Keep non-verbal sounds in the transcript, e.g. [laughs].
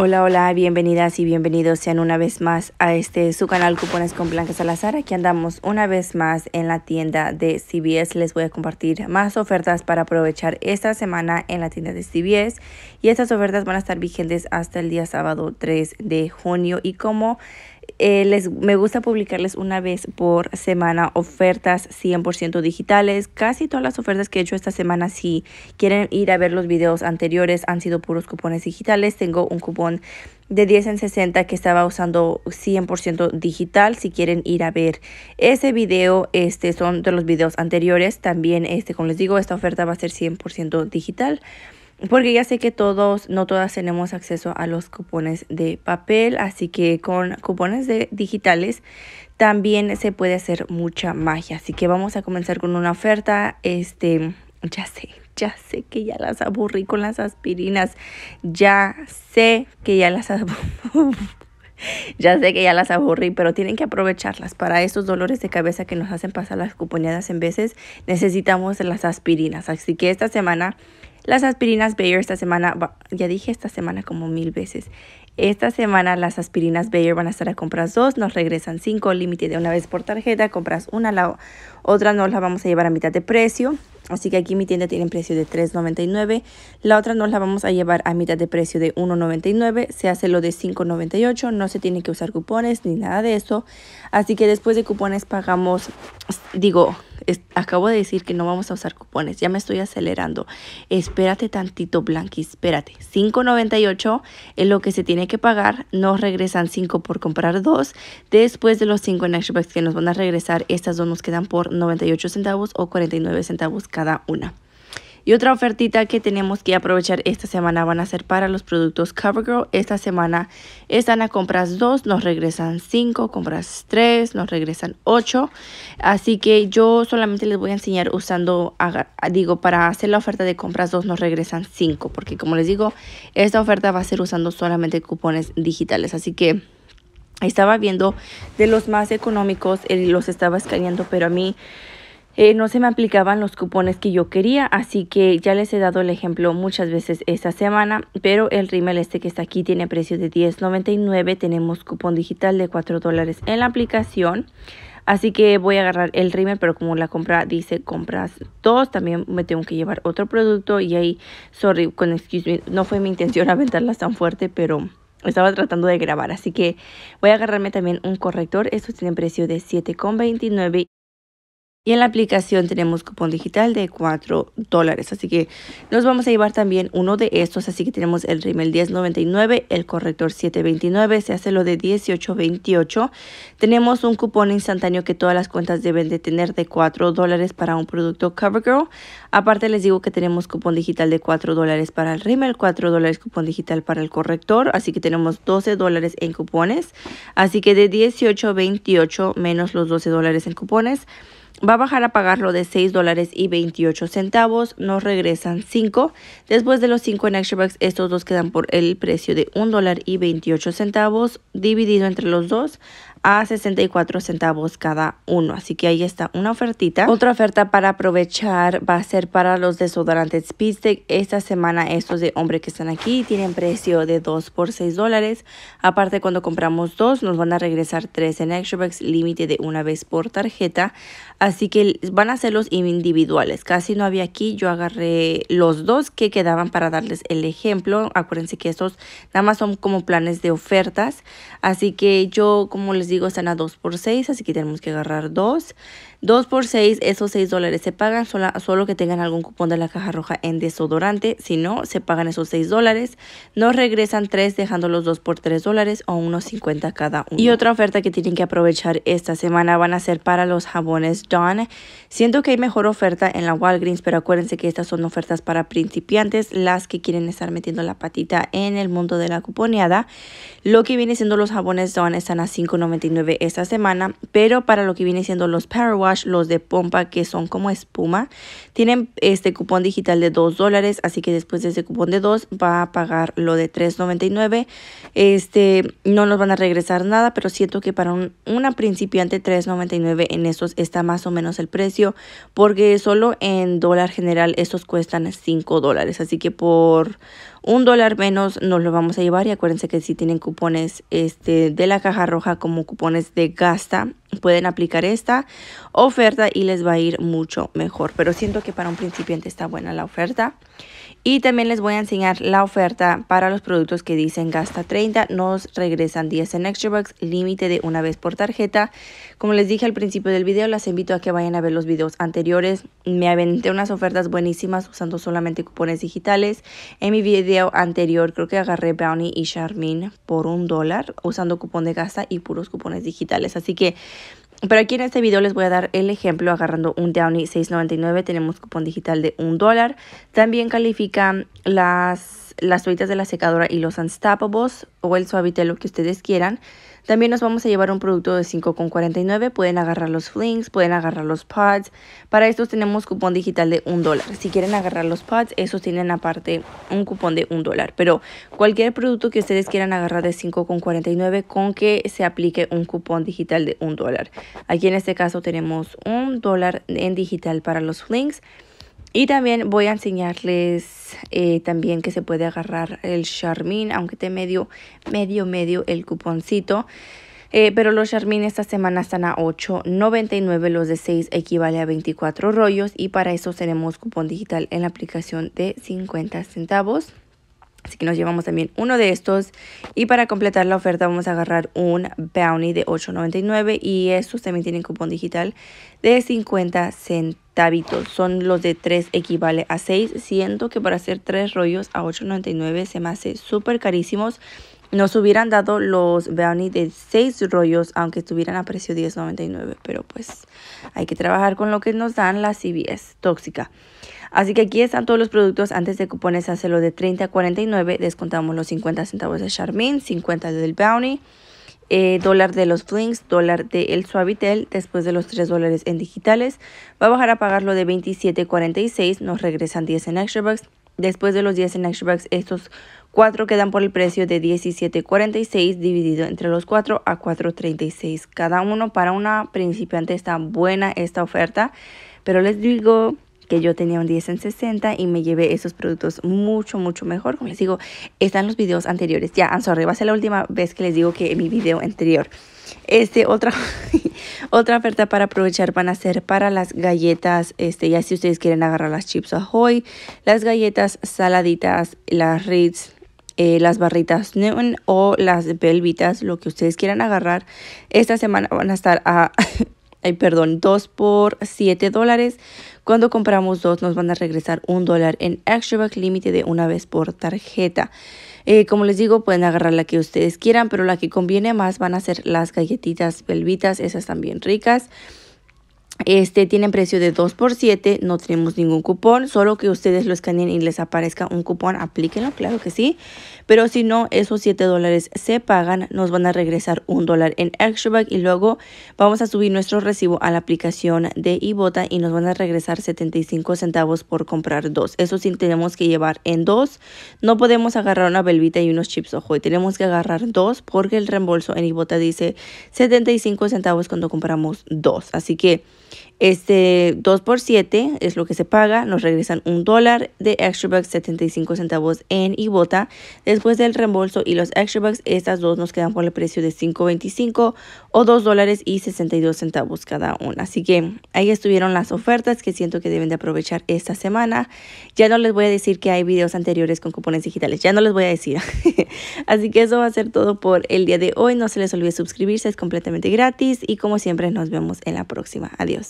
Hola, hola, bienvenidas y bienvenidos sean una vez más a este su canal Cupones con Blanca Salazar. Aquí andamos una vez más en la tienda de CBS. Les voy a compartir más ofertas para aprovechar esta semana en la tienda de CBS. Y estas ofertas van a estar vigentes hasta el día sábado 3 de junio. Y como eh, les, me gusta publicarles una vez por semana ofertas 100% digitales. Casi todas las ofertas que he hecho esta semana, si quieren ir a ver los videos anteriores, han sido puros cupones digitales. Tengo un cupón de 10 en 60 que estaba usando 100% digital. Si quieren ir a ver ese video, este son de los videos anteriores. También, este, como les digo, esta oferta va a ser 100% digital porque ya sé que todos, no todas tenemos acceso a los cupones de papel, así que con cupones de digitales también se puede hacer mucha magia. Así que vamos a comenzar con una oferta. Este, ya sé, ya sé que ya las aburrí con las aspirinas. Ya sé que ya las aburrí. [laughs] Ya sé que ya las aburrí, pero tienen que aprovecharlas. Para esos dolores de cabeza que nos hacen pasar las cuponeadas en veces, necesitamos las aspirinas. Así que esta semana las aspirinas Bayer esta semana, ya dije esta semana como mil veces, esta semana las aspirinas Bayer van a estar a compras dos, nos regresan cinco, límite de una vez por tarjeta, compras una, la otra nos la vamos a llevar a mitad de precio. Así que aquí mi tienda tiene precio de $3.99. La otra nos la vamos a llevar a mitad de precio de $1.99. Se hace lo de $5.98. No se tiene que usar cupones ni nada de eso. Así que después de cupones pagamos, digo, acabo de decir que no vamos a usar cupones, ya me estoy acelerando. Espérate tantito, Blanqui, espérate. 5.98 es lo que se tiene que pagar, nos regresan 5 por comprar dos. Después de los 5 en Extra que nos van a regresar, estas dos nos quedan por 98 centavos o 49 centavos cada una. Y otra ofertita que tenemos que aprovechar esta semana van a ser para los productos CoverGirl. Esta semana están a compras 2, nos regresan 5, compras 3, nos regresan 8. Así que yo solamente les voy a enseñar usando, digo, para hacer la oferta de compras 2 nos regresan 5. Porque como les digo, esta oferta va a ser usando solamente cupones digitales. Así que estaba viendo de los más económicos, eh, los estaba escaneando, pero a mí eh, no se me aplicaban los cupones que yo quería, así que ya les he dado el ejemplo muchas veces esta semana, pero el rímel este que está aquí tiene precio de $10.99, tenemos cupón digital de $4 dólares en la aplicación. Así que voy a agarrar el rímel, pero como la compra dice compras dos, también me tengo que llevar otro producto. Y ahí, sorry, con excuse me, no fue mi intención [laughs] aventarlas tan fuerte, pero estaba tratando de grabar. Así que voy a agarrarme también un corrector. Estos tiene precio de $7.29. Y en la aplicación tenemos cupón digital de 4 dólares. Así que nos vamos a llevar también uno de estos. Así que tenemos el rimel 1099, el corrector 729, se hace lo de 1828. Tenemos un cupón instantáneo que todas las cuentas deben de tener de 4 dólares para un producto CoverGirl. Aparte les digo que tenemos cupón digital de 4 dólares para el rimel, 4 dólares cupón digital para el corrector. Así que tenemos 12 dólares en cupones. Así que de 1828 menos los 12 dólares en cupones va a bajar a pagarlo de 6 dólares y 28 centavos, nos regresan 5. Después de los 5 en extra estos dos quedan por el precio de 1 dólar y 28 centavos, dividido entre los dos, a 64 centavos cada uno. Así que ahí está una ofertita. Otra oferta para aprovechar va a ser para los desodorantes Pistec. Esta semana estos de hombre que están aquí tienen precio de 2 por 6 dólares. Aparte cuando compramos dos nos van a regresar 3 en ExtraBex límite de una vez por tarjeta. Así que van a ser los individuales. Casi no había aquí. Yo agarré los dos que quedaban para darles el ejemplo. Acuérdense que estos nada más son como planes de ofertas. Así que yo como les les digo, están a 2 por 6, así que tenemos que agarrar 2. 2 por 6, esos 6 dólares se pagan solo, solo que tengan algún cupón de la caja roja en desodorante. Si no, se pagan esos 6 dólares. Nos regresan 3 dejando los 2 por 3 dólares o unos 50 cada uno. Y otra oferta que tienen que aprovechar esta semana van a ser para los jabones Dawn. Siento que hay mejor oferta en la Walgreens, pero acuérdense que estas son ofertas para principiantes, las que quieren estar metiendo la patita en el mundo de la cuponeada. Lo que viene siendo los jabones Dawn están a $5.99 esta semana, pero para lo que viene siendo los Parawash los de pompa que son como espuma. Tienen este cupón digital de 2 dólares, así que después de ese cupón de 2 va a pagar lo de 3.99. Este, no nos van a regresar nada, pero siento que para una principiante 3.99 en estos está más o menos el precio, porque solo en dólar general estos cuestan 5 dólares, así que por un dólar menos nos lo vamos a llevar y acuérdense que si tienen cupones este, de la caja roja como cupones de gasta, pueden aplicar esta oferta y les va a ir mucho mejor. Pero siento que para un principiante está buena la oferta. Y también les voy a enseñar la oferta para los productos que dicen gasta 30, nos regresan 10 en Extra Bucks, límite de una vez por tarjeta. Como les dije al principio del video, las invito a que vayan a ver los videos anteriores. Me aventé unas ofertas buenísimas usando solamente cupones digitales. En mi video anterior creo que agarré Brownie y Charmin por un dólar usando cupón de gasta y puros cupones digitales. Así que pero aquí en este video les voy a dar el ejemplo agarrando un Downy 6.99, tenemos cupón digital de un dólar. También califican las, las de la secadora y los Unstoppables o el lo que ustedes quieran. También nos vamos a llevar un producto de 5,49. Pueden agarrar los flings, pueden agarrar los pods. Para estos tenemos cupón digital de un dólar. Si quieren agarrar los pods, esos tienen aparte un cupón de un dólar. Pero cualquier producto que ustedes quieran agarrar de 5,49 con que se aplique un cupón digital de un dólar. Aquí en este caso tenemos un dólar en digital para los flings y también voy a enseñarles eh, también que se puede agarrar el Charmin, aunque te medio, medio, medio el cuponcito. Eh, pero los Charmin esta semana están a $8.99, los de 6 equivale a 24 rollos y para eso tenemos cupón digital en la aplicación de 50 centavos. Así que nos llevamos también uno de estos. Y para completar la oferta vamos a agarrar un Bounty de $8.99 y estos también tienen cupón digital de 50 centavitos. Son los de 3 equivale a 6. Siento que para hacer 3 rollos a $8.99 se me hace súper carísimos. Nos hubieran dado los brownies de 6 rollos, aunque estuvieran a precio 10.99, pero pues hay que trabajar con lo que nos dan la CBS tóxica. Así que aquí están todos los productos. Antes de cupones, hacerlo de 30 a 49. Descontamos los 50 centavos de Charmin, 50 del Bounty, eh, dólar de los Flings, dólar de El Suavitel. Después de los 3 dólares en digitales, va a bajar a pagarlo de 27.46. Nos regresan 10 en Extra Bucks Después de los 10 en estos cuatro quedan por el precio de 17.46 dividido entre los 4 a 4.36 cada uno. Para una principiante está buena esta oferta, pero les digo que yo tenía un 10 en 60 y me llevé esos productos mucho, mucho mejor. Como les digo, están los videos anteriores. Ya, I'm sorry, va a ser la última vez que les digo que mi video anterior. Este, otra, [laughs] otra oferta para aprovechar van a ser para las galletas, este, ya si ustedes quieren agarrar las chips Ahoy, las galletas saladitas, las Ritz, eh, las barritas Newton o las velvitas, lo que ustedes quieran agarrar. Esta semana van a estar a [laughs] perdón, dos por siete dólares. Cuando compramos dos nos van a regresar un dólar en extra back límite de una vez por tarjeta. Eh, como les digo, pueden agarrar la que ustedes quieran, pero la que conviene más van a ser las galletitas velvitas. esas también ricas. Este tiene precio de 2 por 7 no tenemos ningún cupón, solo que ustedes lo escaneen y les aparezca un cupón, aplíquenlo, claro que sí. Pero si no, esos 7 dólares se pagan, nos van a regresar un dólar en extra y luego vamos a subir nuestro recibo a la aplicación de Ibota y nos van a regresar 75 centavos por comprar dos. Eso sí tenemos que llevar en dos. No podemos agarrar una velvita y unos chips ojo, y tenemos que agarrar dos porque el reembolso en Ibota dice 75 centavos cuando compramos dos. Así que... Este 2 por 7 es lo que se paga, nos regresan un dólar de extra bucks 75 centavos en Ibota. Después del reembolso y los extra bucks, estas dos nos quedan por el precio de 5.25 o 2 dólares y 62 centavos cada una. Así que ahí estuvieron las ofertas que siento que deben de aprovechar esta semana. Ya no les voy a decir que hay videos anteriores con cupones digitales, ya no les voy a decir. [laughs] Así que eso va a ser todo por el día de hoy. No se les olvide suscribirse, es completamente gratis y como siempre nos vemos en la próxima. Adiós.